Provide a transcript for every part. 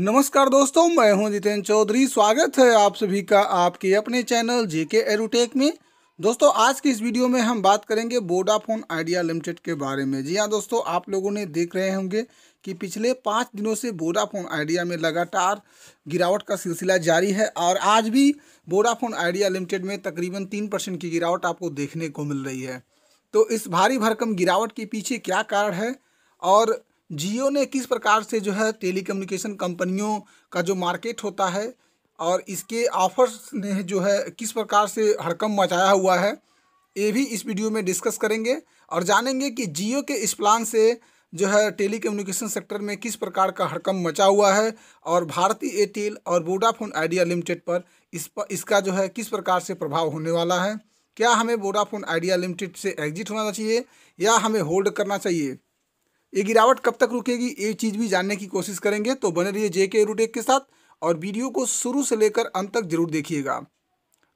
नमस्कार दोस्तों मैं हूं जितेंद्र चौधरी स्वागत है आप सभी का आपके अपने चैनल जेके एरोटेक में दोस्तों आज की इस वीडियो में हम बात करेंगे वोडाफोन आइडिया लिमिटेड के बारे में जी हाँ दोस्तों आप लोगों ने देख रहे होंगे कि पिछले पाँच दिनों से वोडाफोन आइडिया में लगातार गिरावट का सिलसिला जारी है और आज भी वोडाफोन आइडिया लिमिटेड में तकरीबन तीन परसेंट की गिरावट आपको देखने को मिल रही है तो इस भारी भरकम गिरावट के पीछे क्या कारण है और जियो ने किस प्रकार से जो है टेली कंपनियों का जो मार्केट होता है और इसके ऑफर्स ने जो है किस प्रकार से हड़कम मचाया हुआ है ये भी इस वीडियो में डिस्कस करेंगे और जानेंगे कि जियो के इस प्लान से जो है कम्युनिकेशन सेक्टर में किस प्रकार का हड़कम मचा हुआ है और भारतीय एयरटेल और वोडाफोन आइडिया लिमिटेड पर इस पर इसका जो है किस प्रकार से प्रभाव होने वाला है क्या हमें वोडाफोन आइडिया लिमिटेड से एग्जिट होना चाहिए या हमें होल्ड करना चाहिए ये गिरावट कब तक रुकेगी ये चीज़ भी जानने की कोशिश करेंगे तो बने रहिए जे के रूटेक के साथ और वीडियो को शुरू से लेकर अंत तक जरूर देखिएगा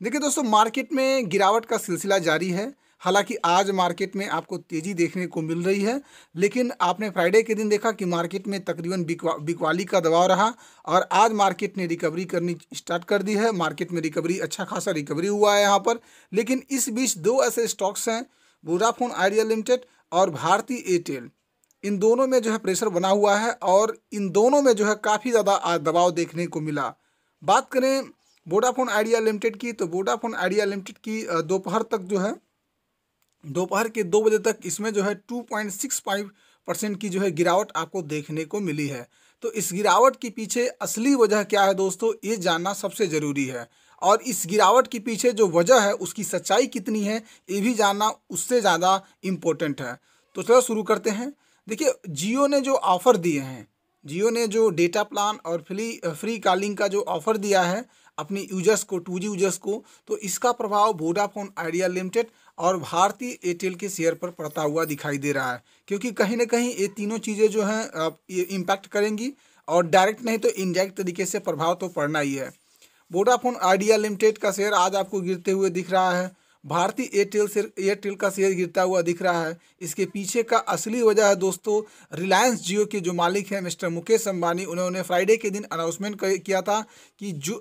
देखिए दोस्तों मार्केट में गिरावट का सिलसिला जारी है हालांकि आज मार्केट में आपको तेज़ी देखने को मिल रही है लेकिन आपने फ्राइडे के दिन देखा कि मार्केट में तकरीबन बिकवा बिकवाली का दबाव रहा और आज मार्केट ने रिकवरी करनी स्टार्ट कर दी है मार्केट में रिकवरी अच्छा खासा रिकवरी हुआ है यहाँ पर लेकिन इस बीच दो ऐसे स्टॉक्स हैं वोडाफोन आइडिया लिमिटेड और भारती एयरटेल इन दोनों में जो है प्रेशर बना हुआ है और इन दोनों में जो है काफ़ी ज़्यादा दबाव देखने को मिला बात करें वोडाफोन आइडिया लिमिटेड की तो वोडाफोन आइडिया लिमिटेड की दोपहर तक जो है दोपहर के दो बजे तक इसमें जो है two point six five percent की जो है गिरावट आपको देखने को मिली है तो इस गिरावट के पीछे असली वजह क्या है दोस्तों ये जानना सबसे ज़रूरी है और इस गिरावट के पीछे जो वजह है उसकी सच्चाई कितनी है ये भी जानना उससे ज़्यादा इम्पोर्टेंट है तो चलो शुरू करते हैं देखिए जियो ने जो ऑफ़र दिए हैं जियो ने जो डेटा प्लान और फ्री फ्री कॉलिंग का जो ऑफ़र दिया है अपने यूजर्स को टू जी यूजर्स को तो इसका प्रभाव वोडाफोन आइडिया लिमिटेड और भारतीय एयरटेल के शेयर पर पड़ता हुआ दिखाई दे रहा है क्योंकि कहीं ना कहीं ये तीनों चीज़ें जो हैं ये इम्पैक्ट करेंगी और डायरेक्ट नहीं तो इनडायरेक्ट तरीके से प्रभाव तो पड़ना ही है वोडाफोन आइडिया लिमिटेड का शेयर आज आपको गिरते हुए दिख रहा है भारतीय एयरटेल से एयरटेल का शेयर गिरता हुआ दिख रहा है इसके पीछे का असली वजह है दोस्तों रिलायंस जियो के जो मालिक हैं मिस्टर मुकेश अंबानी उन्होंने फ्राइडे के दिन अनाउंसमेंट किया था कि जो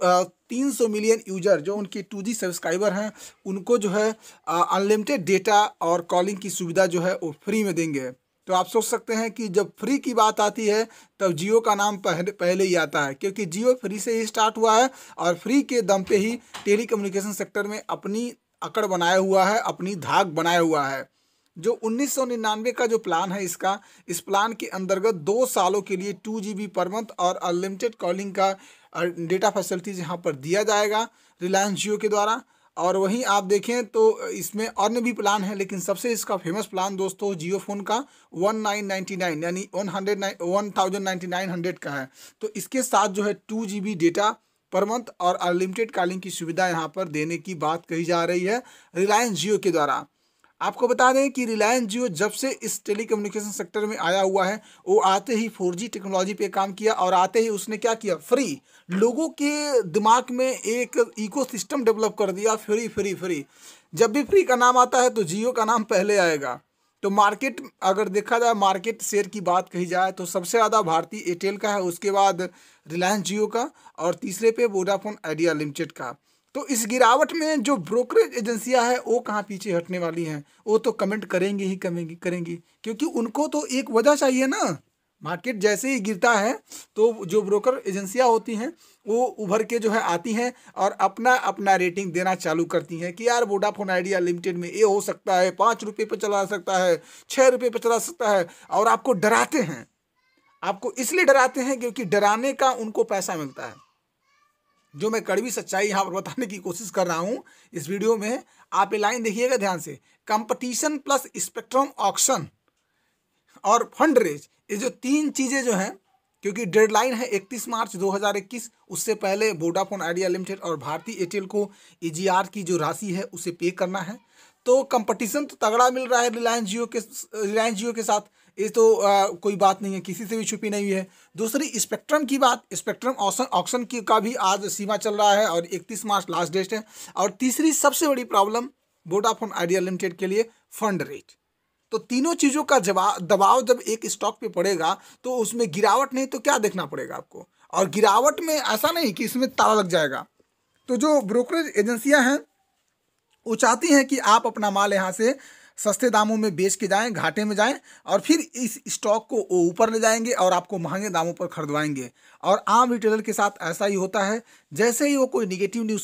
तीन सौ मिलियन यूजर जो उनके टू जी सब्सक्राइबर हैं उनको जो है अनलिमिटेड डेटा और कॉलिंग की सुविधा जो है वो फ्री में देंगे तो आप सोच सकते हैं कि जब फ्री की बात आती है तब जियो का नाम पहले पहले ही आता है क्योंकि जियो फ्री से ही स्टार्ट हुआ है और फ्री के दम पे ही टेली सेक्टर में अपनी अकड़ बनाया हुआ है अपनी धाक बनाया हुआ है जो 1999 का जो प्लान है इसका इस प्लान के अंतर्गत दो सालों के लिए टू जी पर मंथ और अनलिमिटेड कॉलिंग का डेटा फैसिलिटीज यहाँ पर दिया जाएगा रिलायंस जियो के द्वारा और वहीं आप देखें तो इसमें अन्य भी प्लान है लेकिन सबसे इसका फेमस प्लान दोस्तों जियो फ़ोन का वन नाइन नाइन्टी नाइन यानी one hundred nine one thousand ninety nine hundred का है तो इसके साथ जो है two G B data per month और अनलिमिटेड कॉलिंग की सुविधा यहाँ पर देने की बात कही जा रही है रिलायंस जियो के द्वारा आपको बता दें कि रिलायंस जियो जब से इस टेली सेक्टर में आया हुआ है वो आते ही 4G टेक्नोलॉजी पे काम किया और आते ही उसने क्या किया फ्री लोगों के दिमाग में एक इकोसिस्टम डेवलप कर दिया फ्री फ्री फ्री जब भी फ्री का नाम आता है तो जियो का नाम पहले आएगा तो मार्केट अगर देखा जाए मार्केट शेयर की बात कही जाए तो सबसे ज़्यादा भारतीय एयरटेल का है उसके बाद रिलायंस जियो का और तीसरे पे वोडाफोन आइडिया लिमिटेड का तो इस गिरावट में जो ब्रोकरेज एजेंसियां हैं वो कहाँ पीछे हटने वाली हैं वो तो कमेंट करेंगे ही कमेंगे करेंगी क्योंकि उनको तो एक वजह चाहिए ना मार्केट जैसे ही गिरता है तो जो ब्रोकर एजेंसियां होती हैं वो उभर के जो है आती हैं और अपना अपना रेटिंग देना चालू करती हैं कि यार वोडाफोन आइडिया लिमिटेड में ये हो सकता है पाँच रुपये पर चला सकता है छः रुपये पर चला सकता है और आपको डराते हैं आपको इसलिए डराते हैं क्योंकि डराने का उनको पैसा मिलता है जो मैं कड़वी सच्चाई यहाँ पर बताने की कोशिश कर रहा हूँ इस वीडियो में आप ये लाइन देखिएगा ध्यान से कंपटीशन प्लस स्पेक्ट्रम ऑक्शन और फंड रेज ये जो तीन चीज़ें जो हैं क्योंकि डेडलाइन है 31 मार्च 2021 उससे पहले वोडाफोन आइडिया लिमिटेड और भारतीय एयरटेल को ईजीआर e की जो राशि है उसे पे करना है तो कंपटीशन तो तगड़ा मिल रहा है रिलायंस जियो के रिलायंस जियो के साथ ये तो आ, कोई बात नहीं है किसी से भी छुपी नहीं है दूसरी स्पेक्ट्रम की बात स्पेक्ट्रम ऑप्शन ऑप्शन की का भी आज सीमा चल रहा है और 31 मार्च लास्ट डेट है और तीसरी सबसे बड़ी प्रॉब्लम वोडाफोन आइडिया लिमिटेड के लिए फंड रेट तो तीनों चीज़ों का जवाब दबाव जब एक स्टॉक पे पड़ेगा तो उसमें गिरावट नहीं तो क्या देखना पड़ेगा आपको और गिरावट में ऐसा नहीं कि इसमें ताला लग जाएगा तो जो ब्रोकरेज एजेंसियां हैं वो चाहती हैं कि आप अपना माल यहाँ से सस्ते दामों में बेच के जाएं घाटे में जाएं और फिर इस स्टॉक को ऊपर ले जाएंगे और आपको महंगे दामों पर खरीदवाएंगे और आम रिटेलर के साथ ऐसा ही होता है जैसे ही वो कोई निगेटिव न्यूज़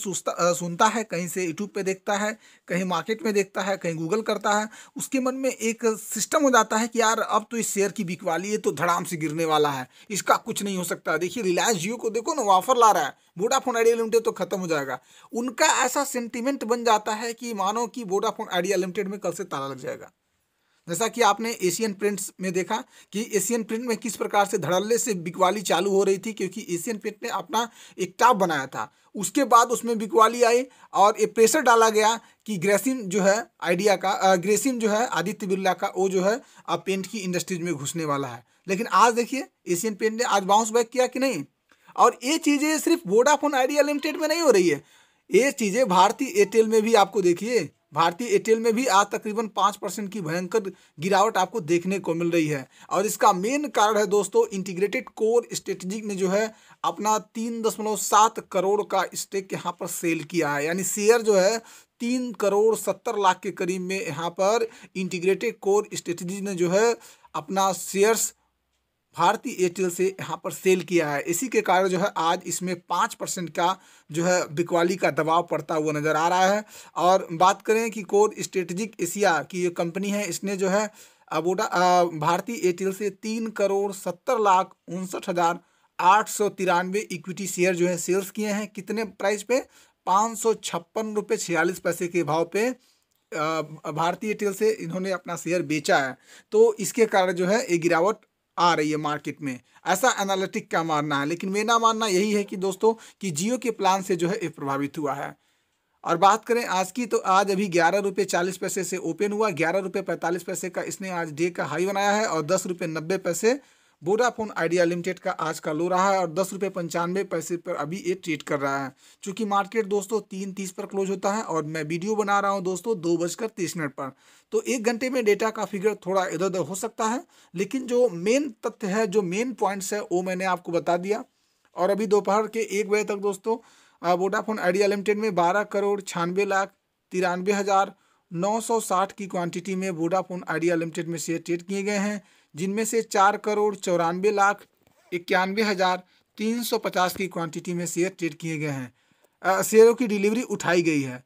सुनता है कहीं से यूट्यूब पे देखता है कहीं मार्केट में देखता है कहीं गूगल करता है उसके मन में एक सिस्टम हो जाता है कि यार अब तो इस शेयर की बिकवाली है तो धड़ाम से गिरने वाला है इसका कुछ नहीं हो सकता देखिए रिलायंस जियो को देखो ना ऑफर ला रहा है वोडाफोन आइडिया लिमिटेड तो खत्म हो जाएगा उनका ऐसा सेंटिमेंट बन जाता है कि मानो कि वोडाफोन आइडिया लिमिटेड में कल से ताला ताला लग जाएगा जैसा कि आपने एशियन प्रिंट्स में देखा कि एशियन प्रिंट में किस प्रकार से धड़ल्ले से बिकवाली चालू हो रही थी क्योंकि एशियन प्रिंट ने अपना एक टाप बनाया था उसके बाद उसमें बिकवाली आई और ये प्रेशर डाला गया कि ग्रेसिम जो है आइडिया का ग्रेसिम जो है आदित्य बिरला का वो जो है अब पेंट की इंडस्ट्रीज में घुसने वाला है लेकिन आज देखिए एशियन पेंट ने आज बाउंस बैक किया कि नहीं और ये चीज़ें सिर्फ वोडाफोन आइडिया लिमिटेड में नहीं हो रही है ये चीज़ें भारतीय एयरटेल में भी आपको देखिए भारतीय एयरटेल में भी आज तकरीबन पाँच परसेंट की भयंकर गिरावट आपको देखने को मिल रही है और इसका मेन कारण है दोस्तों इंटीग्रेटेड कोर स्ट्रेटजिक ने जो है अपना तीन दशमलव सात करोड़ का स्टेक यहाँ पर सेल किया है यानी शेयर जो है तीन करोड़ सत्तर लाख के करीब में यहाँ पर इंटीग्रेटेड कोर स्ट्रेटजी ने जो है अपना शेयर्स भारतीय एयरटेल से यहाँ पर सेल किया है इसी के कारण जो है आज इसमें पाँच परसेंट का जो है बिकवाली का दबाव पड़ता हुआ नज़र आ रहा है और बात करें कि कोर स्ट्रेटजिक एशिया की जो कंपनी है इसने जो है अबोडा भारतीय एयरटेल से तीन करोड़ सत्तर लाख उनसठ हज़ार आठ सौ तिरानवे इक्विटी शेयर जो है सेल्स किए हैं कितने प्राइस पे पाँच सौ छप्पन रुपये छियालीस पैसे के भाव पर भारतीय एयरटेल से इन्होंने अपना शेयर बेचा है तो इसके कारण जो है ये गिरावट आ रही है मार्केट में ऐसा एनालिटिक का मानना है लेकिन मेरा मानना यही है कि दोस्तों कि जियो के प्लान से जो है ये प्रभावित हुआ है और बात करें आज की तो आज अभी ग्यारह रुपये चालीस पैसे से ओपन हुआ ग्यारह रुपये पैंतालीस पैसे का इसने आज डे का हाई बनाया है और दस रुपये नब्बे पैसे वोडाफोन आइडिया लिमिटेड का आज का लो रहा है और दस रुपये पंचानवे पैसे पर अभी ये ट्रेड कर रहा है क्योंकि मार्केट दोस्तों तीन तीस पर क्लोज होता है और मैं वीडियो बना रहा हूँ दोस्तों दो बजकर तीस मिनट पर तो एक घंटे में डेटा का फिगर थोड़ा इधर उधर हो सकता है लेकिन जो मेन तथ्य है जो मेन पॉइंट्स है वो मैंने आपको बता दिया और अभी दोपहर के एक बजे तक दोस्तों वोडाफोन आइडिया लिमिटेड में बारह करोड़ छियानवे लाख तिरानवे हज़ार साठ की क्वांटिटी में वोडाफोन आइडिया लिमिटेड में शेयर ट्रेड किए गए हैं जिनमें से चार करोड़ चौरानवे लाख इक्यानवे हज़ार तीन सौ पचास की क्वांटिटी में शेयर ट्रेड किए गए हैं शेयरों की डिलीवरी उठाई गई है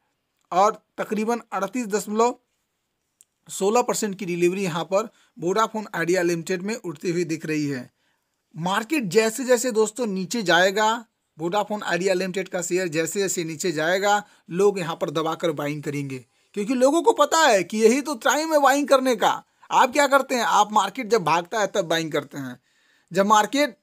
और तकरीबन अड़तीस दशमलव सोलह परसेंट की डिलीवरी यहाँ पर वोडाफोन आइडिया लिमिटेड में उठती हुई दिख रही है मार्केट जैसे जैसे दोस्तों नीचे जाएगा वोडाफोन आइडिया लिमिटेड का शेयर जैसे जैसे नीचे जाएगा लोग यहाँ पर दबाकर बाइंग करेंगे क्योंकि लोगों को पता है कि यही तो टाइम है बाइंग करने का आप क्या करते हैं आप मार्केट जब भागता है तब बाइंग करते हैं जब मार्केट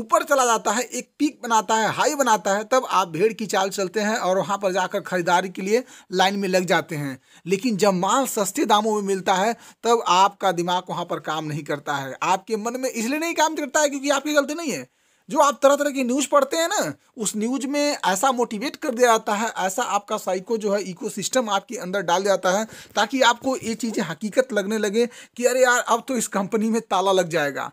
ऊपर चला जाता है एक पीक बनाता है हाई बनाता है तब आप भीड़ की चाल चलते हैं और वहाँ पर जाकर खरीदारी के लिए लाइन में लग जाते हैं लेकिन जब माल सस्ते दामों में मिलता है तब आपका दिमाग वहाँ पर काम नहीं करता है आपके मन में इसलिए नहीं काम करता है क्योंकि आपकी गलती नहीं है जो आप तरह तरह की न्यूज़ पढ़ते हैं ना उस न्यूज़ में ऐसा मोटिवेट कर दिया जाता है ऐसा आपका साइको जो है इकोसिस्टम आपके अंदर डाल जाता है ताकि आपको ये चीज़ें हकीकत लगने लगे कि अरे यार अब तो इस कंपनी में ताला लग जाएगा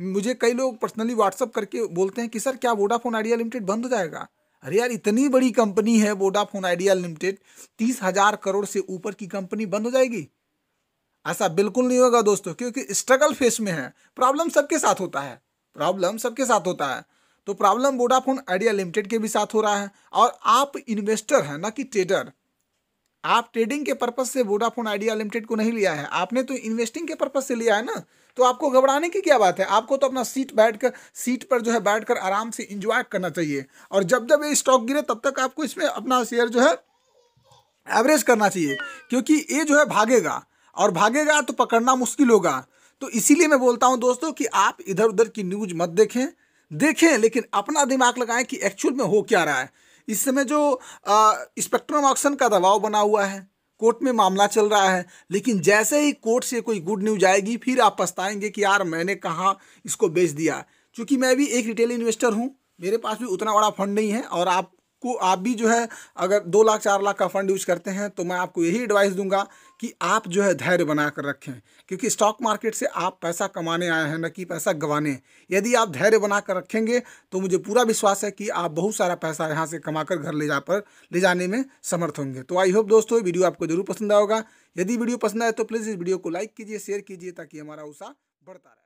मुझे कई लोग पर्सनली व्हाट्सअप करके बोलते हैं कि सर क्या वोडाफोन आइडिया लिमिटेड बंद हो जाएगा अरे यार इतनी बड़ी कंपनी है वोडाफोन आइडिया लिमिटेड तीस हज़ार करोड़ से ऊपर की कंपनी बंद हो जाएगी ऐसा बिल्कुल नहीं होगा दोस्तों क्योंकि स्ट्रगल फेस में है प्रॉब्लम सबके साथ होता है प्रॉब्लम सबके साथ होता है तो प्रॉब्लम वोडाफोन आइडिया लिमिटेड के भी साथ हो रहा है और आप इन्वेस्टर हैं ना कि ट्रेडर आप ट्रेडिंग के पर्पज से वोडाफोन आइडिया लिमिटेड को नहीं लिया है आपने तो इन्वेस्टिंग के पर्पज से लिया है ना तो आपको घबराने की क्या बात है आपको तो अपना सीट बैठ कर सीट पर जो है बैठ कर आराम से इंजॉय करना चाहिए और जब जब ये स्टॉक गिरे तब तक आपको इसमें अपना शेयर जो है एवरेज करना चाहिए क्योंकि ये जो है भागेगा और भागेगा तो पकड़ना मुश्किल होगा तो इसीलिए मैं बोलता हूँ दोस्तों कि आप इधर उधर की न्यूज मत देखें देखें लेकिन अपना दिमाग लगाएं कि एक्चुअल में हो क्या रहा है इस समय जो स्पेक्ट्रम ऑक्शन का दबाव बना हुआ है कोर्ट में मामला चल रहा है लेकिन जैसे ही कोर्ट से कोई गुड न्यूज आएगी फिर आप पछताएंगे कि यार मैंने कहाँ इसको बेच दिया क्योंकि मैं भी एक रिटेल इन्वेस्टर हूँ मेरे पास भी उतना बड़ा फंड नहीं है और आप आपको आप भी जो है अगर दो लाख चार लाख का फंड यूज करते हैं तो मैं आपको यही एडवाइस दूंगा कि आप जो है धैर्य बनाकर रखें क्योंकि स्टॉक मार्केट से आप पैसा कमाने आए हैं न कि पैसा गंवाने यदि आप धैर्य बनाकर रखेंगे तो मुझे पूरा विश्वास है कि आप बहुत सारा पैसा यहाँ से कमा कर घर ले जा पर ले जाने में समर्थ होंगे तो आई होप दोस्तों वीडियो आपको जरूर पसंद आएगा यदि वीडियो पसंद आए तो प्लीज़ इस वीडियो को लाइक कीजिए शेयर कीजिए ताकि हमारा उत्साह बढ़ता रहे